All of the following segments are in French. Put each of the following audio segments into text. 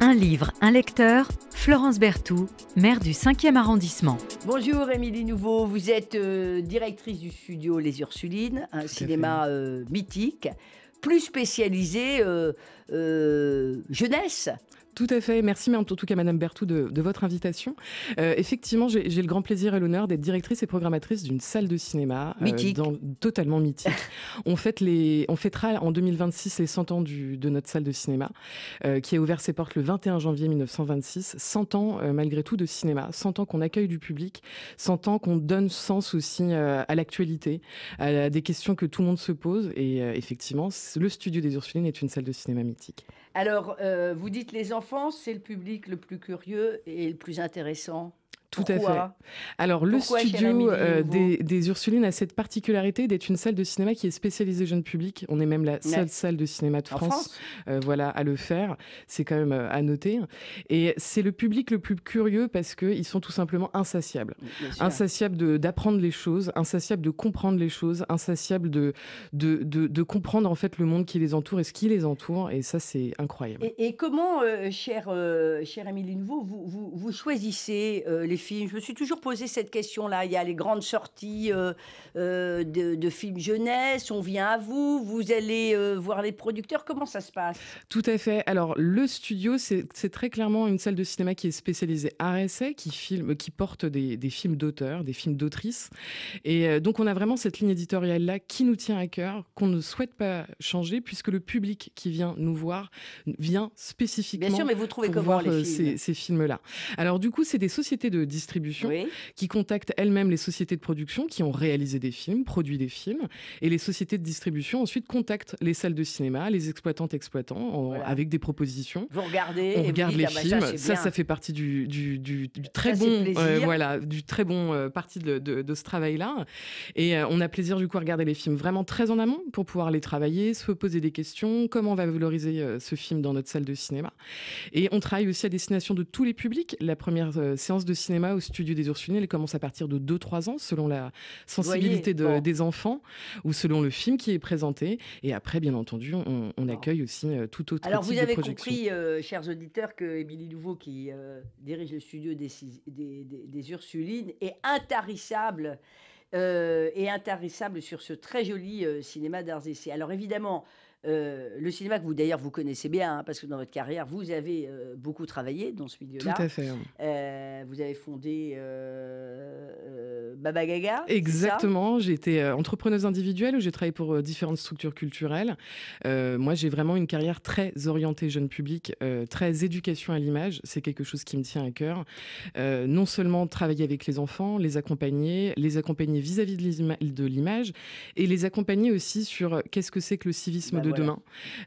Un livre, un lecteur, Florence Berthoud, maire du 5e arrondissement. Bonjour Émilie Nouveau, vous êtes euh, directrice du studio Les Ursulines, un cinéma euh, mythique, plus spécialisé euh, jeunesse. Tout à fait. Merci, mais en tout cas, Madame Berthoud, de, de votre invitation. Euh, effectivement, j'ai le grand plaisir et l'honneur d'être directrice et programmatrice d'une salle de cinéma. Euh, mythique. dans, totalement mythique. on, fête les, on fêtera en 2026 les 100 ans du, de notre salle de cinéma, euh, qui a ouvert ses portes le 21 janvier 1926. 100 ans, euh, malgré tout, de cinéma. 100 ans qu'on accueille du public. 100 ans qu'on donne sens aussi euh, à l'actualité, à, à, des questions que tout le monde se pose. Et effectivement, le studio des Ursulines est une salle de cinéma mythique. Alors, euh, vous dites les enfants, c'est le public le plus curieux et le plus intéressant tout à fait. Alors, le studio euh, des, Ursulines a cette particularité d'être une salle de cinéma qui est spécialisée jeune public. On est même la seule salle de cinéma de France, euh, voilà, à le faire. C'est quand même euh, à noter. Et c'est le public le plus curieux parce qu'ils sont tout simplement insatiables. Insatiables d'apprendre les choses, insatiables de comprendre les choses, insatiables de comprendre en fait le monde qui les entoure et ce qui les entoure. Et ça, c'est incroyable. Et, comment, cher, cher Émilie Nouveau, vous, vous, vous choisissez les je me suis toujours posé cette question-là. Il y a les grandes sorties euh, euh, de, films jeunesse, on vient à vous, vous allez euh, voir les producteurs. Comment ça se passe Tout à fait. Alors, le studio, c'est très clairement une salle de cinéma qui est spécialisée RSA, qui, filme, qui porte des, films d'auteurs, des films d'autrices. Et donc, on a vraiment cette ligne éditoriale-là qui nous tient à cœur, qu'on ne souhaite pas changer, puisque le public qui vient nous voir vient spécifiquement Bien sûr, mais vous trouvez pour voir ces, ces films-là. Alors, du coup, c'est des sociétés de distribution qui contactent elles-mêmes les sociétés de production qui ont réalisé des films, produit des films, et les sociétés de distribution ensuite contactent les salles de cinéma, les exploitantes, exploitants, avec des propositions. Vous regardez, on regarde les ah bah, films. ça, ça, fait partie du, très bon, euh, voilà, du très bon euh, parti de, ce travail-là. Et euh, on a plaisir du coup à regarder les films vraiment très en amont pour pouvoir les travailler, se poser des questions, comment on va valoriser ce film dans notre salle de cinéma. Et on travaille aussi à destination de tous les publics. La première séance de cinéma au studio des Ursulines, elle commence à partir de 2-3 ans, selon la sensibilité des enfants ou selon le film qui est présenté. Et après, bien entendu, on, accueille aussi euh, tout autre Alors, vous avez compris, euh, chers auditeurs, que Émilie Nouveau, qui euh, dirige le studio des, Ursulines, est intarissable. et intarissable sur ce très joli cinéma d'arts d'Arzessé. Alors évidemment, euh, le cinéma que vous d'ailleurs vous connaissez bien, hein, parce que dans votre carrière, vous avez euh, beaucoup travaillé dans ce milieu-là. Tout à fait. Hein. Euh, vous avez fondé Baba Gaga. Exactement. J'ai été entrepreneuse individuelle où j'ai travaillé pour différentes structures culturelles. moi, j'ai vraiment une carrière très orientée jeune public, très éducation à l'image. C'est quelque chose qui me tient à cœur. non seulement travailler avec les enfants, les accompagner, les accompagner vis-à-vis de l'image et les accompagner aussi sur qu'est-ce que c'est que le civisme bah de demain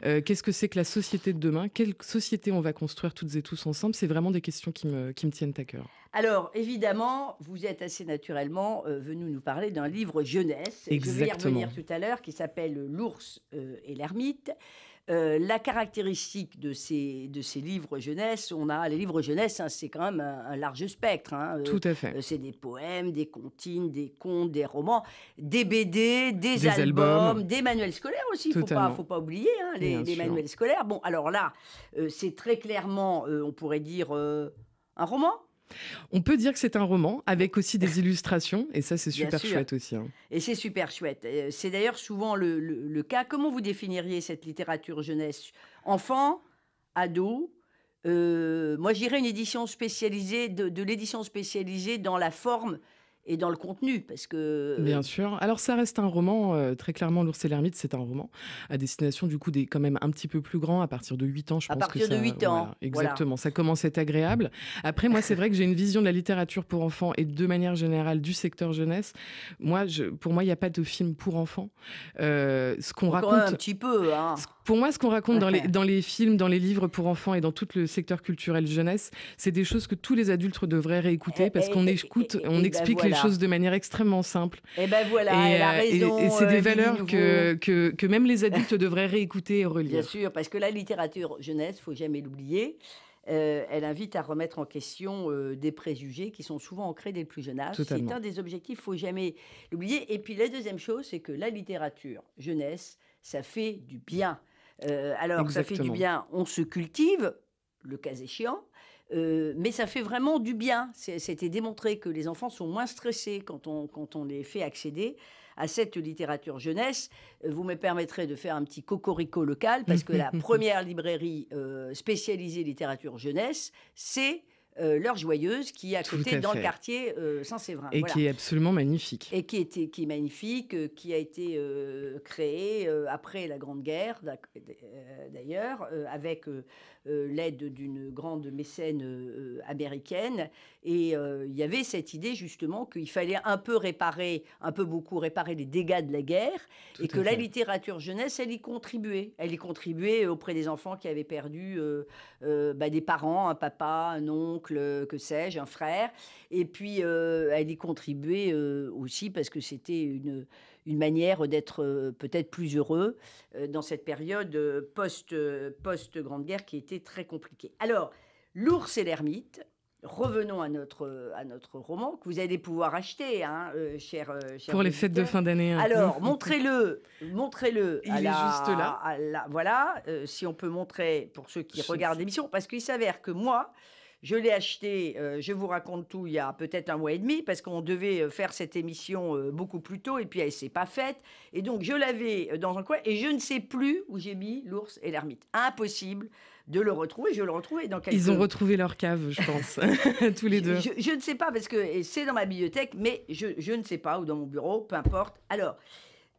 euh, Qu'est-ce que c'est que la société de demain Quelle société on va construire toutes et tous ensemble C'est vraiment des questions qui me, tiennent à cœur. Alors, évidemment, vous êtes assez naturellement euh, venu nous parler d'un livre jeunesse. Exactement. Je vais y revenir tout à l'heure qui s'appelle L'ours euh, et l'ermite. Euh, la caractéristique de ces, de ces livres jeunesse, on a les livres jeunesse, hein, c'est quand même un, large spectre. Hein. Euh, Tout à fait. Euh, c'est des poèmes, des comptines, des contes, des romans, des BD, des, albums, des manuels scolaires aussi. Il ne faut pas oublier hein, les, manuels scolaires. Bon, alors là, c'est très clairement, on pourrait dire, un roman. On peut dire que c'est un roman avec aussi des illustrations, et ça c'est super chouette aussi. Hein. Et c'est super chouette. Euh, c'est d'ailleurs souvent le, cas. Comment vous définiriez cette littérature jeunesse Enfant, ado euh, Moi j'irais une édition spécialisée, de l'édition spécialisée dans la forme et dans le contenu, parce que... Euh, Bien sûr. Alors ça reste un roman, euh, très clairement, L'ours et l'ermite, c'est un roman à destination du coup des quand même un petit peu plus grands, à partir de 8 ans, je pense. À partir de 8 ans. exactement, ça commence à être agréable. Après, moi, c'est vrai que j'ai une vision de la littérature pour enfants et de manière générale du secteur jeunesse. Moi, je, pour moi, il n'y a pas de film pour enfants. Euh, ce qu'on raconte... un petit peu, hein. Pour moi, ce qu'on raconte dans, les, films, dans les livres pour enfants et dans tout le secteur culturel jeunesse, c'est des choses que tous les adultes devraient réécouter eh, parce eh, qu'on eh, écoute, on explique ben les choses de manière extrêmement simple. Et ben voilà, euh, c'est des euh, valeurs que, que, même les adultes devraient réécouter et relire. Bien sûr, parce que la littérature jeunesse, faut jamais l'oublier. Euh, elle invite à remettre en question des préjugés qui sont souvent ancrés dès le plus jeune âge. C'est un des objectifs, faut jamais l'oublier. Et puis la deuxième chose, c'est que la littérature jeunesse, ça fait du bien. Euh, alors ça fait du bien, on se cultive, le cas échéant. Euh, mais ça fait vraiment du bien. C'était démontré que les enfants sont moins stressés quand on, quand on les fait accéder à cette littérature jeunesse. Euh, vous me permettrez de faire un petit cocorico local parce que la première librairie spécialisée littérature jeunesse, c'est euh, Leur joyeuse qui est à côté dans le quartier euh, Saint-Séverin. Et qui est absolument magnifique. Et qui, était, qui est magnifique, euh, qui a été créée après la Grande Guerre, d'ailleurs, avec l'aide d'une grande mécène américaine. Et il y avait cette idée justement qu'il fallait un peu réparer, un peu beaucoup réparer les dégâts de la guerre, et que la littérature jeunesse, elle y contribuait. Elle y contribuait auprès des enfants qui avaient perdu bah, des parents, un papa, un oncle euh, que sais-je, un frère. Et puis, euh, elle y contribuait euh, aussi parce que c'était une, manière d'être peut-être plus heureux dans cette période post-Grande Guerre qui était très compliquée. Alors, L'ours et l'ermite, revenons à notre, à notre roman que vous allez pouvoir acheter, hein, cher, Pour les fêtes de fin d'année. Hein. Alors, montrez-le, montrez-le. Il est juste là. voilà, si on peut montrer pour ceux qui regardent l'émission, parce qu'il s'avère que moi, je l'ai acheté, euh, je vous raconte tout, il y a peut-être un mois et demi, parce qu'on devait euh, faire cette émission euh, beaucoup plus tôt, et puis elle s'est pas faite. Et donc, je l'avais dans un coin, et je ne sais plus où j'ai mis l'ours et l'ermite. Impossible de le retrouver, je le retrouvais dans quelques... Ils ont retrouvé leur cave, je pense, tous les deux. Je, ne sais pas, parce que c'est dans ma bibliothèque, mais je, ne sais pas, ou dans mon bureau, peu importe. Alors,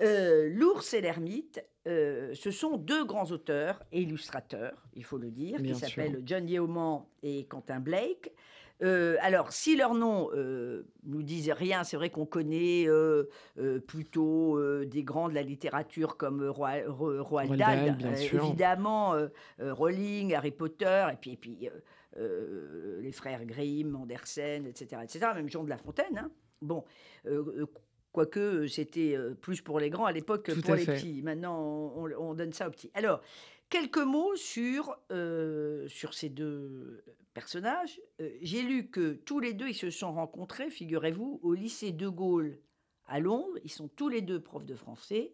l'ours et l'ermite, euh, ce sont deux grands auteurs et illustrateurs, il faut le dire, qui s'appellent John Yeoman et Quentin Blake. Euh, alors, si leurs noms ne euh, nous disent rien, c'est vrai qu'on connaît plutôt des grands de la littérature comme Roald, Dahl, évidemment, Rowling, Harry Potter, et puis, les frères Grimm, Andersen, etc., etc., même Jean de La Fontaine. Hein. Bon, Quoique euh, c'était euh, plus pour les grands à l'époque que pour les petits. Maintenant, on, donne ça aux petits. Alors, quelques mots sur, euh, sur ces deux personnages. J'ai lu que tous les deux, ils se sont rencontrés, figurez-vous, au lycée de Gaulle à Londres. Ils sont tous les deux profs de français.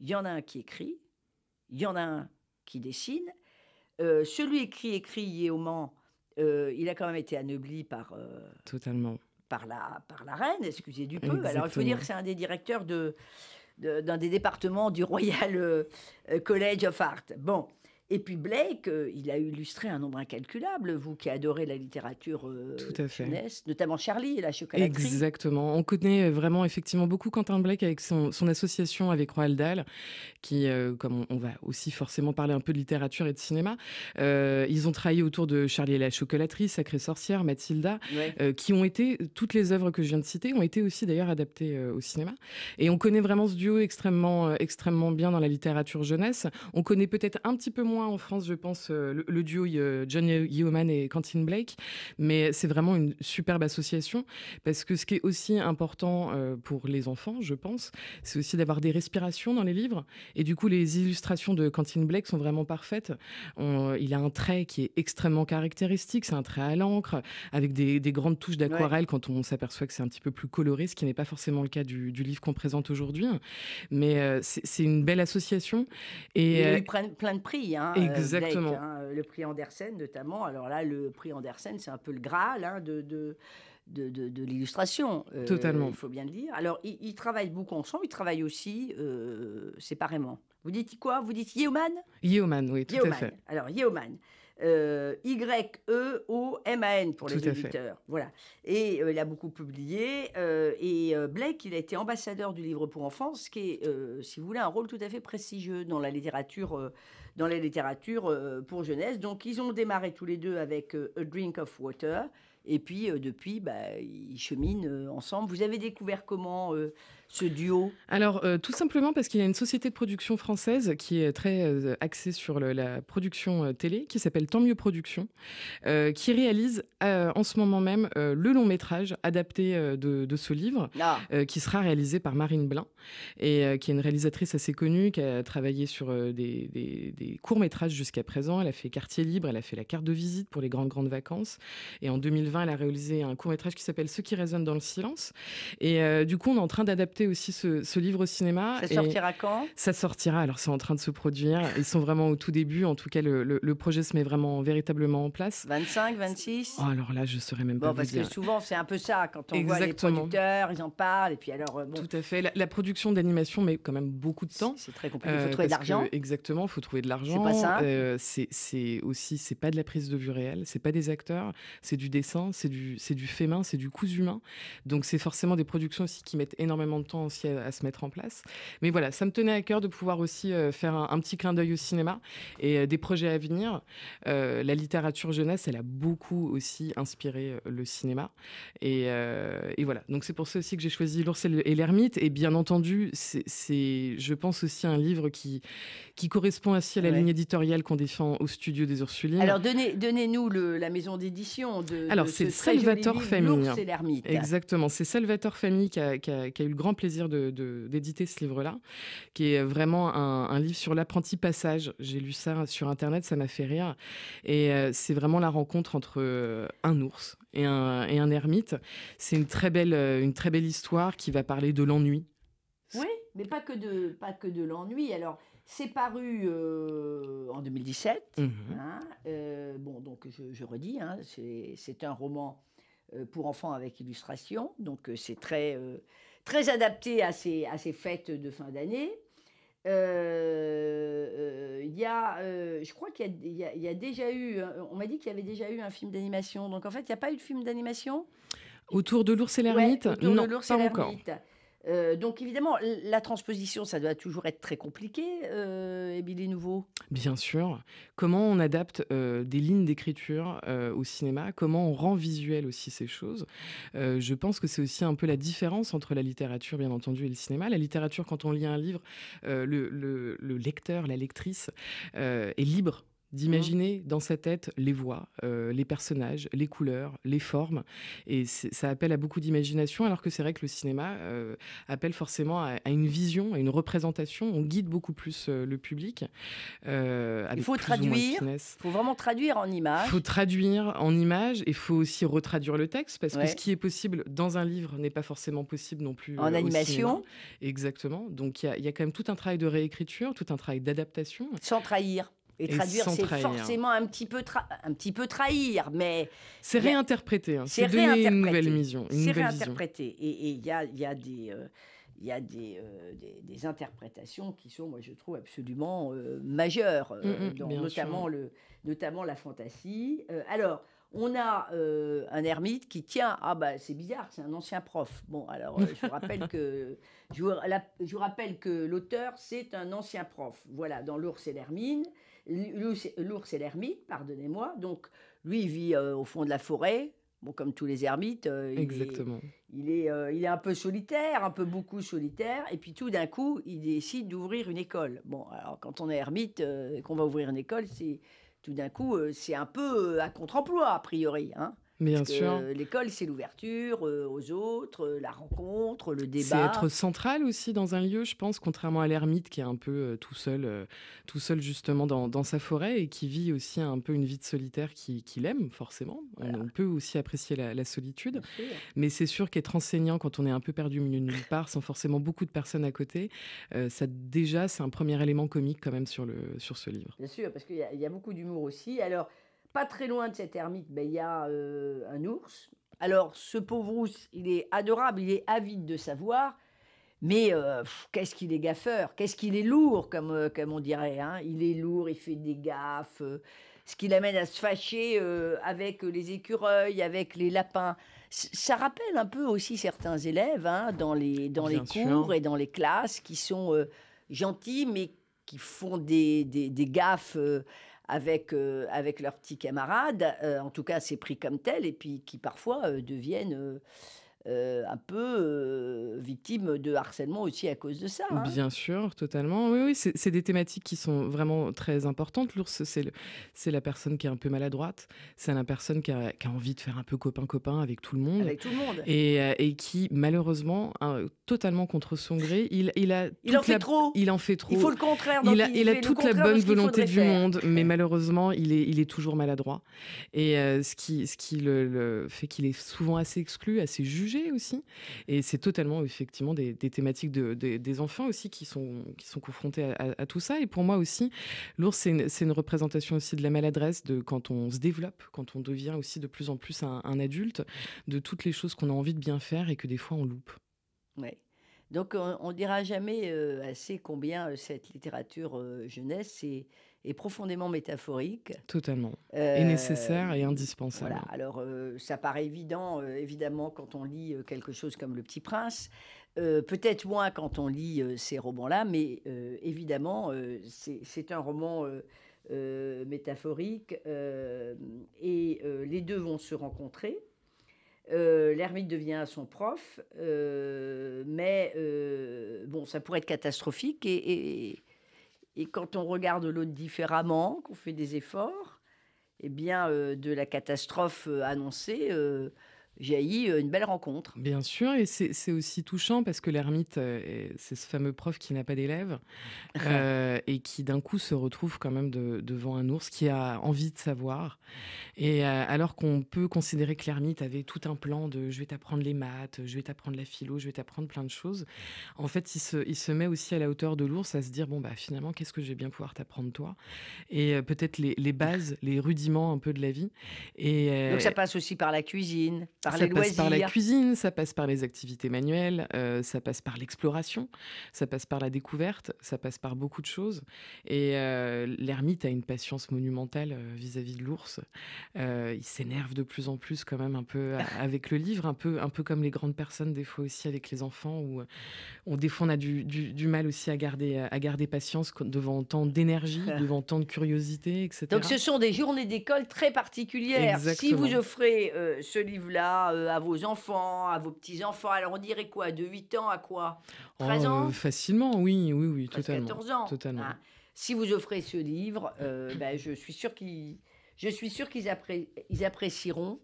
Il y en a un qui écrit, il y en a un qui dessine. celui qui écrit, écrit il est au Mans, il a quand même été anobli par... Totalement par la, par la reine, excusez du peu. Alors il faut dire que c'est un des directeurs d'un des départements du Royal euh, euh, College of Art. Bon, et puis Blake, euh, il a illustré un nombre incalculable, vous qui adorez la littérature euh, jeunesse, notamment Charlie et la chocolaterie. Exactement. On connaît euh, vraiment effectivement beaucoup Quentin Blake avec son, association avec Roald Dahl, qui, comme on, va aussi forcément parler un peu de littérature et de cinéma, ils ont travaillé autour de Charlie et la chocolaterie, Sacrée sorcière, Mathilda, qui ont été, toutes les œuvres que je viens de citer ont été aussi d'ailleurs adaptées au cinéma. Et on connaît vraiment ce duo extrêmement, extrêmement bien dans la littérature jeunesse. On connaît peut-être un petit peu moins en France, je pense, euh, le, duo euh, John Yeoman et Quentin Blake. Mais c'est vraiment une superbe association parce que ce qui est aussi important euh, pour les enfants, je pense, c'est aussi d'avoir des respirations dans les livres. Et du coup, les illustrations de Quentin Blake sont vraiment parfaites. il a un trait qui est extrêmement caractéristique. C'est un trait à l'encre avec des, grandes touches d'aquarelle quand on s'aperçoit que c'est un petit peu plus coloré, ce qui n'est pas forcément le cas du, livre qu'on présente aujourd'hui. Mais c'est une belle association. Et, il y a eu plein, de prix. Hein. Hein, euh, Exactement. Hein, le prix Andersen notamment. Alors là, le prix Andersen, c'est un peu le Graal hein, de, de de, l'illustration. Euh, Totalement. Il faut bien le dire. Alors, ils, travaillent beaucoup ensemble, ils travaillent aussi euh, séparément. Vous dites quoi Vous dites Yeoman Yeoman, oui, tout Yeoman. à fait. Alors, Yeoman. Euh, Y-E-O-M-A-N pour les éditeurs. Voilà. Et euh, il a beaucoup publié. Euh, et Blake, il a été ambassadeur du livre pour enfants, ce qui est, si vous voulez, un rôle tout à fait prestigieux dans la littérature, dans la littérature pour jeunesse. Donc, ils ont démarré tous les deux avec A Drink of Water. Et puis, depuis, bah, ils cheminent ensemble. Vous avez découvert comment ce duo Alors, euh, tout simplement parce qu'il y a une société de production française qui est très euh, axée sur la production euh, télé, qui s'appelle Tant mieux Production, qui réalise en ce moment même le long métrage adapté de, ce livre, ah. qui sera réalisé par Marine Blin, et qui est une réalisatrice assez connue, qui a travaillé sur des, courts métrages jusqu'à présent. Elle a fait Quartier libre, elle a fait la carte de visite pour les grandes grandes vacances, et en 2020, elle a réalisé un court métrage qui s'appelle Ce qui résonne dans le silence. Et du coup, on est en train d'adapter aussi ce, livre au cinéma. Ça sortira quand Ça sortira, alors c'est en train de se produire. Ils sont vraiment au tout début, en tout cas le, le, projet se met vraiment véritablement en place. 25, 26 Alors là, je saurais même bon, pas. Parce que souvent, c'est un peu ça, quand on voit les producteurs, ils en parlent, et puis alors... Euh, tout à fait. La, production d'animation met quand même beaucoup de temps. C'est très compliqué, il faut euh, trouver de l'argent. Exactement, il faut trouver de l'argent. C'est pas ça. Euh, c'est aussi, c'est pas de la prise de vue réelle, c'est pas des acteurs, c'est du dessin, c'est du, du fait main, c'est du cousu humain. Donc c'est forcément des productions aussi qui mettent énormément de temps aussi à, se mettre en place. Mais voilà, ça me tenait à cœur de pouvoir aussi euh, faire un, petit clin d'œil au cinéma et euh, des projets à venir. Euh, la littérature jeunesse, elle a beaucoup aussi inspiré le cinéma. Et, voilà, donc c'est pour ça aussi que j'ai choisi L'ours et l'ermite. Et bien entendu, c'est, je pense, aussi un livre qui, qui correspond aussi à la ligne éditoriale qu'on défend au studio des Ursulines. Alors, donnez, nous la maison d'édition de. Alors, c'est Salvatore Famille. Exactement, c'est Salvatore Famille qui qui a, eu le grand plaisir d'éditer de, d'éditer ce livre-là, qui est vraiment un, un livre sur l'apprenti passage. J'ai lu ça sur Internet, ça m'a fait rire. Et euh, c'est vraiment la rencontre entre euh, un ours et un, et un ermite. C'est une, très belle, euh, une très belle histoire qui va parler de l'ennui. Oui, mais pas que de, pas que de l'ennui. Alors, c'est paru en 2017. Mhm. Hein, bon, donc je, redis, hein, c'est un roman pour enfants avec illustration, donc c'est très très adapté à ces, à ces fêtes de fin d'année. Euh, euh, il y a, euh, je crois qu'il y, y, a déjà eu, on m'a dit qu'il y avait déjà eu un film d'animation. Donc en fait, il n'y a pas eu de film d'animation Autour de l'ours et l'ermite Non, pas encore. Euh, donc évidemment, la transposition, ça doit toujours être très compliqué, euh, Émilie Nouveau. Bien sûr. Comment on adapte euh, des lignes d'écriture euh, au cinéma Comment on rend visuel aussi ces choses Je pense que c'est aussi un peu la différence entre la littérature, bien entendu, et le cinéma. La littérature, quand on lit un livre, le, lecteur, la lectrice est libre Mmh. d'imaginer dans sa tête les voix, euh, les personnages, les couleurs, les formes. Et ça appelle à beaucoup d'imagination, alors que c'est vrai que le cinéma euh, appelle forcément à, une vision, à une représentation. On guide beaucoup plus euh, le public. il faut traduire. Il faut vraiment traduire en images. Il faut traduire en images et il faut aussi retraduire le texte, parce que ce qui est possible dans un livre n'est pas forcément possible non plus. En animation. Exactement. Donc il y, y, a quand même tout un travail de réécriture, tout un travail d'adaptation. Sans trahir. Et, traduire, c'est forcément un petit, peu un petit peu trahir, mais... C'est réinterpréter, hein. c'est donner une nouvelle vision. C'est réinterpréter. Et il y a, y a, des... Euh, il y a euh, des, des, interprétations qui sont, moi, je trouve absolument euh, majeures, mm, mm, notamment, le, notamment la fantasy. alors, on a un ermite qui tient. Ah bah c'est bizarre, c'est un ancien prof. Bon alors je vous rappelle que je je vous rappelle que l'auteur c'est un ancien prof. Voilà dans l'ours et l'hermine. L'ours est l'ermite, pardonnez-moi. Donc, lui, il vit euh, au fond de la forêt. Bon, comme tous les ermites, euh, il, Exactement. Euh, il, est, un peu solitaire, un peu beaucoup solitaire, et puis tout d'un coup, il décide d'ouvrir une école. Bon, alors quand on est ermite et qu'on va ouvrir une école, c'est tout d'un coup, c'est un peu à contre-emploi, a priori. Hein Bien sûr. L'école, c'est l'ouverture euh, aux autres, euh, la rencontre, le débat. C'est être central aussi dans un lieu, je pense, contrairement à l'ermite qui est un peu euh, tout seul, tout seul justement dans, sa forêt et qui vit aussi un peu une vie de solitaire qu'il qui aime, forcément. On, peut aussi apprécier la, solitude. Mais c'est sûr qu'être enseignant quand on est un peu perdu au milieu de nulle part, sans forcément beaucoup de personnes à côté, ça déjà, c'est un premier élément comique quand même sur, le, sur ce livre. Bien sûr, parce qu'il y, y, a beaucoup d'humour aussi. Alors, pas très loin de cette ermite, ben, il y a euh, un ours. Alors, ce pauvre ours, il est adorable, il est avide de savoir, mais euh, qu'est-ce qu'il est gaffeur, qu'est-ce qu'il est lourd, comme, euh, comme on dirait. Hein. Il est lourd, il fait des gaffes, ce qui l'amène à se fâcher avec les écureuils, avec les lapins. ça rappelle un peu aussi certains élèves hein, dans les, dans les cours et dans les classes qui sont gentils, mais qui font des, des, des gaffes avec, euh, avec leurs petits camarades, euh, en tout cas c'est pris comme tel, et puis qui parfois euh, deviennent euh, un peu euh, victime de harcèlement aussi à cause de ça. Hein. Bien sûr, totalement. Oui, oui, c'est des thématiques qui sont vraiment très importantes. L'ours, c'est la personne qui est un peu maladroite, c'est la personne qui a, envie de faire un peu copain-copain avec tout le monde. Avec tout le monde. Et, euh, et qui, malheureusement, hein, totalement contre son gré, il, il a. Il en fait trop. Il en fait trop. Il faut le contraire. il a, il a toute la bonne volonté du monde, mais mm. malheureusement, il est, il est toujours maladroit. Et ce qui, ce qui le, fait qu'il est souvent assez exclu, assez juste aussi. Et c'est totalement effectivement des, thématiques des, enfants aussi qui sont, qui sont confrontés à, tout ça. Et pour moi aussi, l'ours, c'est une, représentation aussi de la maladresse, de quand on se développe, quand on devient aussi de plus en plus un, adulte, de toutes les choses qu'on a envie de bien faire et que des fois on loupe. Ouais. Donc on, dira jamais euh, assez combien euh, cette littérature euh, jeunesse est est profondément métaphorique. Totalement. est et euh, nécessaire et indispensable. Voilà. Alors, euh, ça paraît évident, euh, évidemment, quand on lit quelque chose comme Le Petit Prince. Peut-être moins quand on lit ces romans-là, mais évidemment, c'est un roman métaphorique. et les deux vont se rencontrer. l'ermite devient son prof, mais bon, ça pourrait être catastrophique et, et quand on regarde l'autre différemment, qu'on fait des efforts, eh bien, euh, de la catastrophe euh, annoncée, euh, eu une belle rencontre. Bien sûr, et c'est aussi touchant parce que l'ermite, euh, c'est ce fameux prof qui n'a pas d'élèves euh, et qui d'un coup se retrouve quand même devant un ours qui a envie de savoir. Et euh, alors qu'on peut considérer que l'ermite avait tout un plan de je vais t'apprendre les maths, je vais t'apprendre la philo, je vais t'apprendre plein de choses, en fait, il se, il se, met aussi à la hauteur de l'ours à se dire bon, bah finalement, qu'est-ce que je vais bien pouvoir t'apprendre toi Et peut-être les, les, bases, les rudiments un peu de la vie. Et, Donc ça passe aussi par la cuisine ça passe par la cuisine, ça passe par les activités manuelles, euh, ça passe par l'exploration, ça passe par la découverte, ça passe par beaucoup de choses. Et euh, l'ermite a une patience monumentale euh, vis-à-vis de l'ours. il s'énerve de plus en plus quand même un peu avec le livre, un peu, un peu comme les grandes personnes des fois aussi avec les enfants, où on, des fois on a du, mal aussi à garder, à garder patience devant tant d'énergie, devant tant de curiosité, etc. Donc ce sont des journées d'école très particulières. Si vous offrez ce livre-là, euh, à vos enfants, à vos petits-enfants Alors on dirait quoi De 8 ans à quoi 13 ans euh, Facilement, oui, oui, oui, totalement. 14 ans. Totalement. Hein. si vous offrez ce livre, euh, ben, je suis sûr qu'ils, apprécieront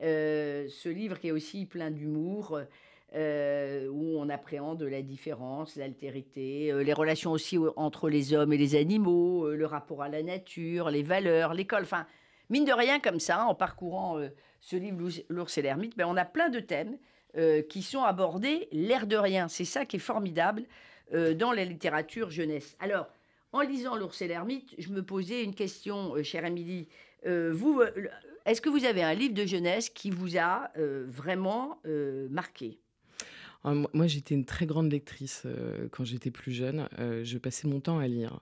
ce livre qui est aussi plein d'humour. où on appréhende la différence, l'altérité, les relations aussi entre les hommes et les animaux, le rapport à la nature, les valeurs, l'école. Enfin, mine de rien, comme ça, en parcourant ce livre L'ours et l'ermite, ben, on a plein de thèmes euh, qui sont abordés l'air de rien. C'est ça qui est formidable euh, dans la littérature jeunesse. Alors, en lisant L'ours et l'ermite, je me posais une question, cher euh, chère Émilie. est-ce que vous avez un livre de jeunesse qui vous a vraiment marqué ah, moi, j'étais une très grande lectrice euh, quand j'étais plus jeune. Euh, je passais mon temps à lire.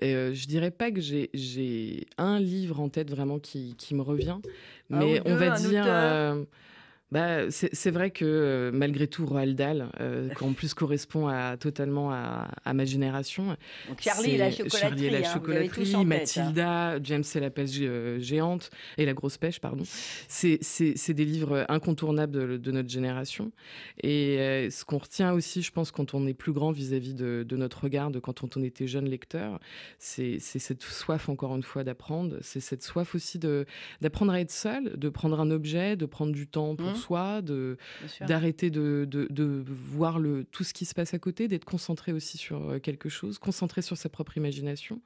Et, ne euh, je dirais pas que j'ai un livre en tête vraiment qui, me revient, ah mais on va dire. Bah, c'est vrai que euh, malgré tout, Roald Dahl, euh, qui en plus correspond totalement à, ma génération. Charlie et la chocolaterie, hein, Charlie hein. Mathilda, James et la pêche euh, géante, et la grosse pêche, pardon. C'est des livres incontournables de, notre génération. Et ce qu'on retient aussi, je pense, quand on est plus grand vis-à-vis de, notre regard, de quand on, était jeune lecteur, c'est cette soif, encore une fois, d'apprendre. C'est cette soif aussi d'apprendre à être seul, de prendre un objet, de prendre du temps pour mmh soi, d'arrêter de, voir le, tout ce qui se passe à côté, d'être concentré aussi sur euh, quelque chose, concentré sur sa propre imagination.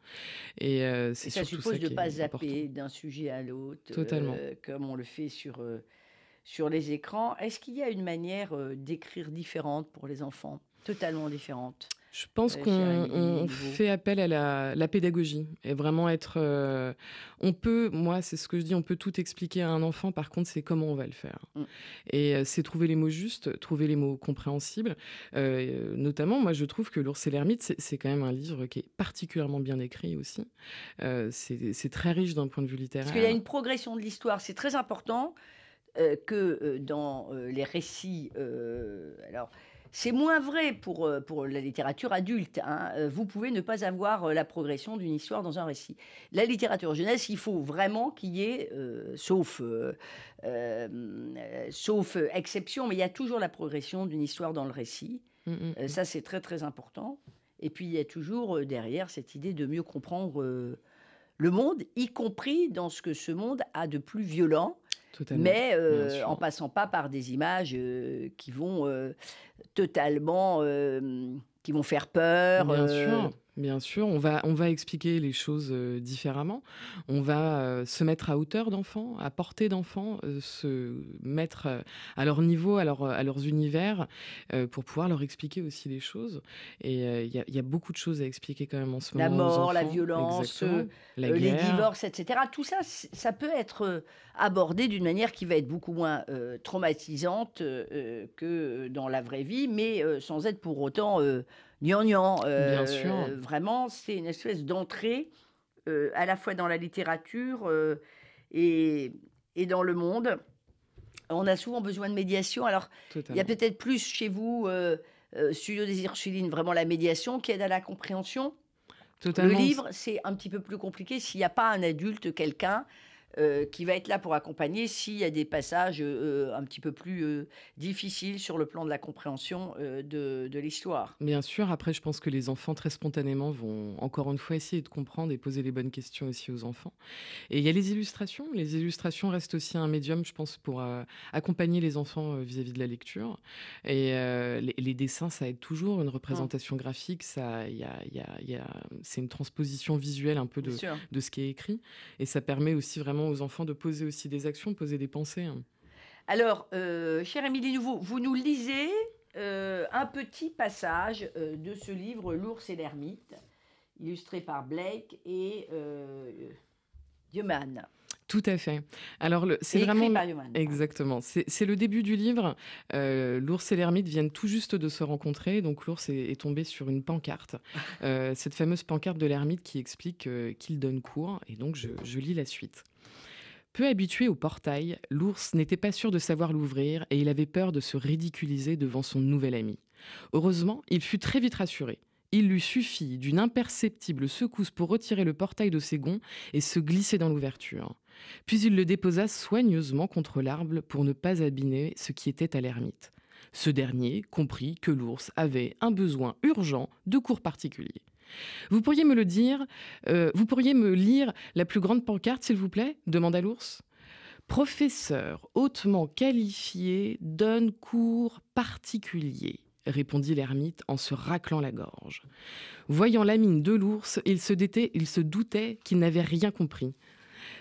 Et euh, c'est ça suppose de ne pas zapper d'un sujet à l'autre, euh, comme on le fait sur sur les écrans. Est-ce qu'il y a une manière d'écrire différente pour les enfants, totalement différente je pense qu'on fait appel à la, pédagogie et vraiment être. Euh, on peut, moi, c'est ce que je dis, on peut tout expliquer à un enfant. Par contre, c'est comment on va le faire. Mm. Et euh, c'est trouver les mots justes, trouver les mots compréhensibles. Euh, notamment, moi, je trouve que L'ours et l'ermite, c'est quand même un livre qui est particulièrement bien écrit aussi. c'est très riche d'un point de vue littéraire. Parce qu'il y a une progression de l'histoire, c'est très important que dans les récits. alors c'est moins vrai pour, euh, pour la littérature adulte. Hein. Euh, vous pouvez ne pas avoir euh, la progression d'une histoire dans un récit. La littérature jeunesse, il faut vraiment qu'il y ait, sauf, sauf exception, mais il y a toujours la progression d'une histoire dans le récit. Mmh, mmh, mmh. ça, c'est très très important. Et puis, il y a toujours derrière cette idée de mieux comprendre le monde, y compris dans ce que ce monde a de plus violent mais euh, en passant pas par des images euh, qui vont euh, totalement, qui vont faire peur. Bien sûr, on va, expliquer les choses euh, différemment. On va euh, se mettre à hauteur d'enfants, à portée d'enfants, euh, se mettre à leur niveau, à, leur, leurs univers, pour pouvoir leur expliquer aussi les choses. Et il y, a beaucoup de choses à expliquer quand même en ce moment. la mort, la violence, les divorces, etc. Tout ça, ça peut être abordé d'une manière qui va être beaucoup moins traumatisante que dans la vraie vie, mais sans être pour autant gnangnan. Euh, vraiment, c'est une espèce d'entrée euh, à la fois dans la littérature euh, et, et, dans le monde. On a souvent besoin de médiation. Alors, il y a peut-être plus chez vous, Studio des Ursulines, vraiment la médiation qui aide à la compréhension. Totalement. Le livre, c'est un petit peu plus compliqué s'il n'y a pas un adulte, quelqu'un euh, qui va être là pour accompagner s'il y a des passages euh, un petit peu plus euh, difficiles sur le plan de la compréhension de, l'histoire. Bien sûr, après, je pense que les enfants, très spontanément, vont encore une fois essayer de comprendre et poser les bonnes questions aussi aux enfants. Et il y a les illustrations. Les illustrations restent aussi un médium, je pense, pour accompagner les enfants vis-à-vis de la lecture. Et les, dessins, ça aide toujours, une représentation mmh. graphique, ça, c'est une transposition visuelle un peu de, de ce qui est écrit. Et ça permet aussi vraiment aux enfants de poser aussi des actions, poser des pensées. Alors, euh, chère Émilie Nouveau, vous nous lisez euh, un petit passage euh, de ce livre L'ours et l'ermite, illustré par Blake et Dieumann. Tout à fait. Alors, c'est vraiment. Exactement. C'est le début du livre. Euh, l'ours et l'ermite viennent tout juste de se rencontrer. Donc, l'ours est, tombé sur une pancarte. cette fameuse pancarte de l'ermite qui explique qu'il donne cours. Et donc, je lis la suite. Peu habitué au portail, l'ours n'était pas sûr de savoir l'ouvrir et il avait peur de se ridiculiser devant son nouvel ami. Heureusement, il fut très vite rassuré. Il lui suffit d'une imperceptible secousse pour retirer le portail de ses gonds et se glisser dans l'ouverture. Puis il le déposa soigneusement contre l'arbre pour ne pas abîmer ce qui était à l'ermite. Ce dernier comprit que l'ours avait un besoin urgent de cours particuliers. Vous pourriez me le dire, euh, vous pourriez me lire la plus grande pancarte, s'il vous plaît demanda l'ours. Professeur hautement qualifié donne cours particulier, répondit l'ermite en se raclant la gorge. Voyant la mine de l'ours, il il se doutait qu'il n'avait rien compris.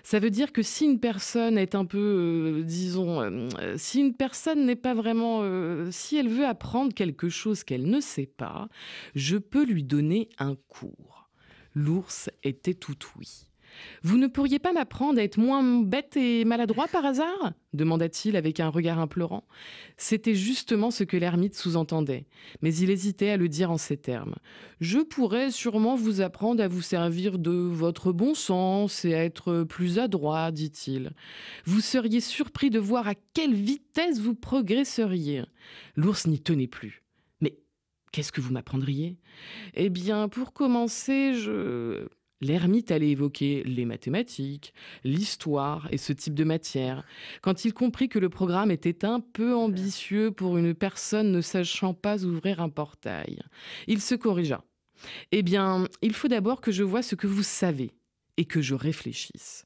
Ça veut dire que si une personne est un peu, euh, disons, euh, euh, si une personne n'est pas vraiment, si elle veut apprendre quelque chose qu'elle ne sait pas, je peux lui donner un cours. L'ours était tout oui. Vous ne pourriez pas m'apprendre à être moins bête et maladroit par hasard demanda-t-il avec un regard implorant. C'était justement ce que l'ermite sous-entendait, mais il hésitait à le dire en ces termes. Je pourrais sûrement vous apprendre à vous servir de votre bon sens et à être plus adroit, dit-il. Vous seriez surpris de voir à quelle vitesse vous progresseriez. L'ours n'y tenait plus. Mais qu'est-ce que vous m'apprendriez Eh bien, pour commencer, je... L'ermite allait évoquer les mathématiques, l'histoire et ce type de matière. Quand il comprit que le programme était un peu ambitieux pour une personne ne sachant pas ouvrir un portail, il se corrigea. Eh bien, il faut d'abord que je vois ce que vous savez et que je réfléchisse.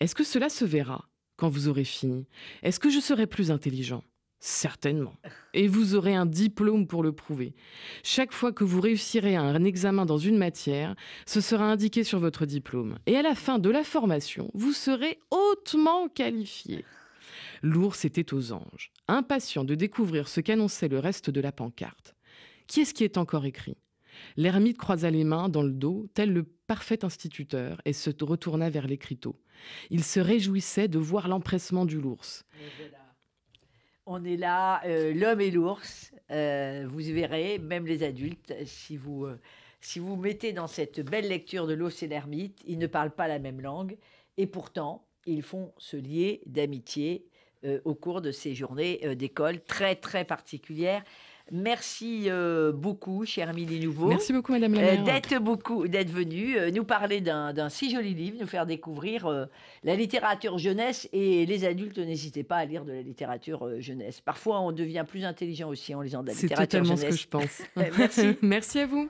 Est-ce que cela se verra quand vous aurez fini Est-ce que je serai plus intelligent Certainement. Et vous aurez un diplôme pour le prouver. Chaque fois que vous réussirez un examen dans une matière, ce sera indiqué sur votre diplôme. Et à la fin de la formation, vous serez hautement qualifié. L'ours était aux anges, impatient de découvrir ce qu'annonçait le reste de la pancarte. Qu'est-ce qui est encore écrit L'ermite croisa les mains dans le dos, tel le parfait instituteur, et se retourna vers l'écriteau. Il se réjouissait de voir l'empressement du l'ours. On est là, euh, l'homme et l'ours. Euh, vous verrez, même les adultes, si vous, euh, vous mettez dans cette belle lecture de l'Océan et ils ne parlent pas la même langue. Et pourtant, ils font se lier d'amitié au cours de ces journées d'école très, très particulières. Merci euh, beaucoup, cher Amélie Nouveau. Merci beaucoup, Madame la euh, d'être beaucoup, d'être venue euh, nous parler d'un si joli livre, nous faire découvrir la littérature jeunesse et les adultes. N'hésitez pas à lire de la littérature jeunesse. Parfois, on devient plus intelligent aussi en lisant de la littérature jeunesse. C'est totalement ce que je pense. Merci. Merci à vous.